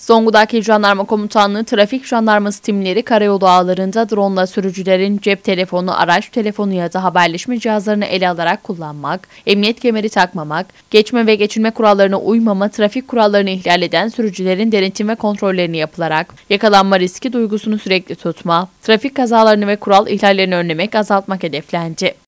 Zonguldak'ı Jandarma Komutanlığı Trafik Jandarması timleri karayolu ağlarında drone sürücülerin cep telefonu, araç telefonu ya da haberleşme cihazlarını ele alarak kullanmak, emniyet kemeri takmamak, geçme ve geçilme kurallarına uymama, trafik kurallarını ihlal eden sürücülerin denetim ve kontrollerini yapılarak, yakalanma riski duygusunu sürekli tutma, trafik kazalarını ve kural ihlallerini önlemek, azaltmak hedeflendi.